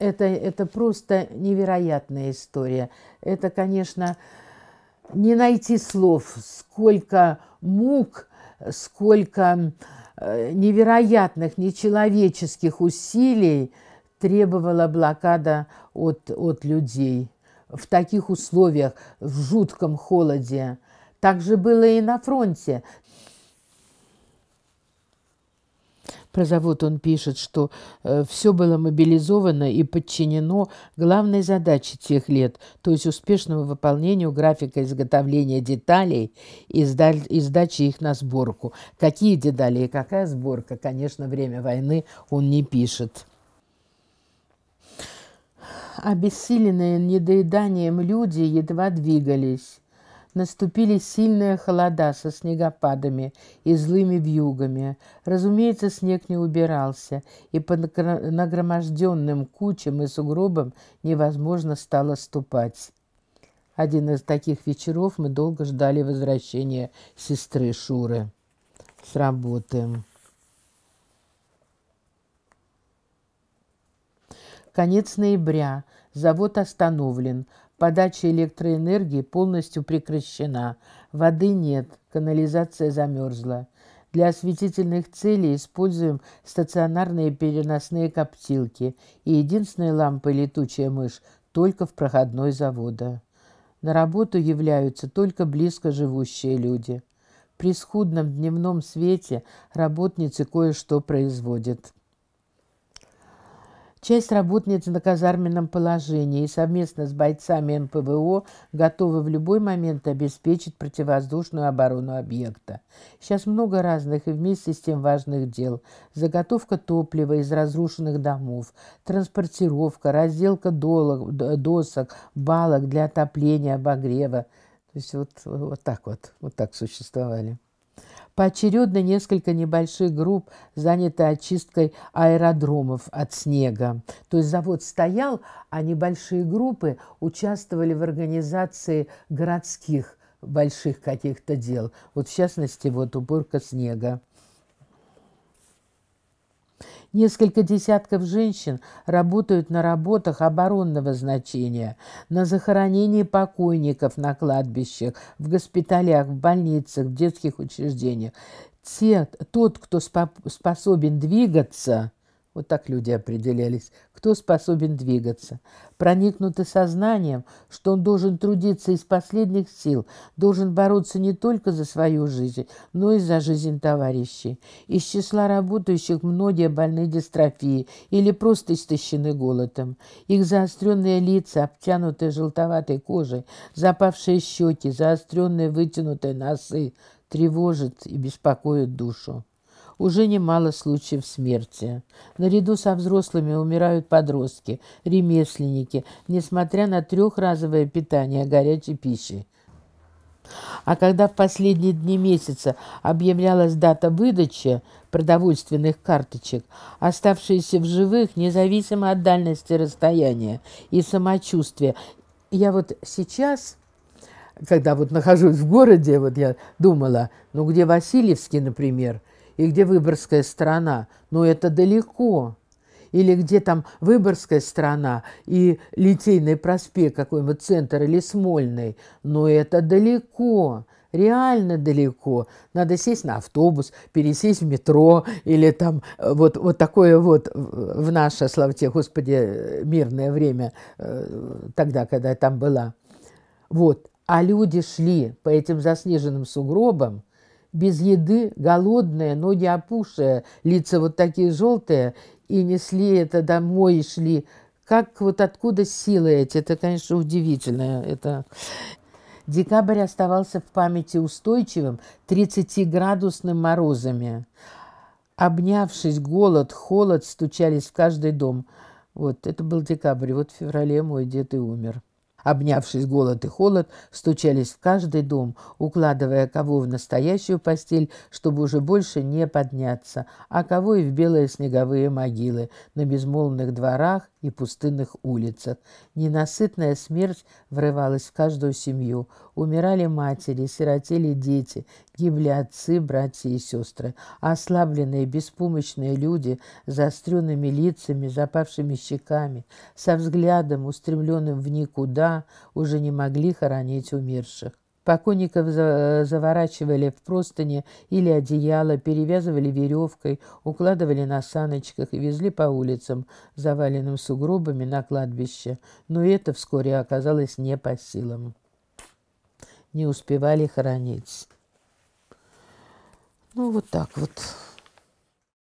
Это, это просто невероятная история. Это, конечно, не найти слов, сколько мук, сколько э, невероятных, нечеловеческих усилий требовала блокада от, от людей в таких условиях, в жутком холоде. Так же было и на фронте. Про завод он пишет, что э, все было мобилизовано и подчинено главной задаче тех лет, то есть успешному выполнению графика изготовления деталей и, сдаль, и сдачи их на сборку. Какие детали и какая сборка, конечно, время войны он не пишет. Обессиленные недоеданием люди едва двигались наступили сильные холода со снегопадами и злыми вьюгами. Разумеется, снег не убирался, и по нагроможденным кучам и сугробам невозможно стало ступать. Один из таких вечеров мы долго ждали возвращения сестры Шуры с работы. Конец ноября. Завод остановлен. Подача электроэнергии полностью прекращена. Воды нет, канализация замерзла. Для осветительных целей используем стационарные переносные коптилки и единственная лампа «Летучая мышь» только в проходной завода. На работу являются только близко живущие люди. При скудном дневном свете работницы кое-что производят – Часть работниц на казарменном положении и совместно с бойцами МПВО готовы в любой момент обеспечить противовоздушную оборону объекта. Сейчас много разных и вместе с тем важных дел. Заготовка топлива из разрушенных домов, транспортировка, разделка долог, досок, балок для отопления, обогрева. То есть вот, вот так вот, вот так существовали. Поочередно несколько небольших групп заняты очисткой аэродромов от снега. То есть завод стоял, а небольшие группы участвовали в организации городских больших каких-то дел. Вот в частности, вот уборка снега. Несколько десятков женщин работают на работах оборонного значения, на захоронении покойников на кладбищах, в госпиталях, в больницах, в детских учреждениях. Те, тот, кто способен двигаться, вот так люди определялись, кто способен двигаться. Проникнуты сознанием, что он должен трудиться из последних сил, должен бороться не только за свою жизнь, но и за жизнь товарищей. Из числа работающих многие больны дистрофией или просто истощены голодом. Их заостренные лица, обтянутые желтоватой кожей, запавшие щеки, заостренные вытянутые носы тревожат и беспокоят душу уже немало случаев смерти. Наряду со взрослыми умирают подростки, ремесленники, несмотря на трехразовое питание горячей пищей. А когда в последние дни месяца объявлялась дата выдачи продовольственных карточек, оставшиеся в живых, независимо от дальности расстояния и самочувствия, я вот сейчас когда вот нахожусь в городе, вот я думала, ну где Васильевский, например, и где выборская страна, но ну, это далеко. Или где там Выборгская страна и Литейный проспект, какой-нибудь центр или Смольный, но ну, это далеко реально далеко. Надо сесть на автобус, пересесть в метро или там э, вот, вот такое вот в наше, слава тебе, Господи, э, мирное время, э, тогда, когда я там была. Вот. А люди шли по этим заснеженным сугробам, без еды, но не опушая, лица вот такие желтые, и несли это домой и шли. Как вот откуда силы эти? Это, конечно, удивительно. Это... Декабрь оставался в памяти устойчивым 30-градусным морозами. Обнявшись, голод, холод стучались в каждый дом. Вот, это был декабрь. Вот в феврале мой дед и умер. Обнявшись голод и холод, стучались в каждый дом, укладывая кого в настоящую постель, чтобы уже больше не подняться, а кого и в белые снеговые могилы на безмолвных дворах и пустынных улицах. Ненасытная смерть врывалась в каждую семью. Умирали матери, сиротели дети, гибли отцы, братья и сестры. Ослабленные, беспомощные люди с заостренными лицами, запавшими щеками, со взглядом, устремленным в никуда, уже не могли хоронить умерших. Покойников э, заворачивали в простыни или одеяло, перевязывали веревкой, укладывали на саночках и везли по улицам, заваленным сугробами, на кладбище. Но это вскоре оказалось не по силам. Не успевали хоронить. Ну, вот так вот.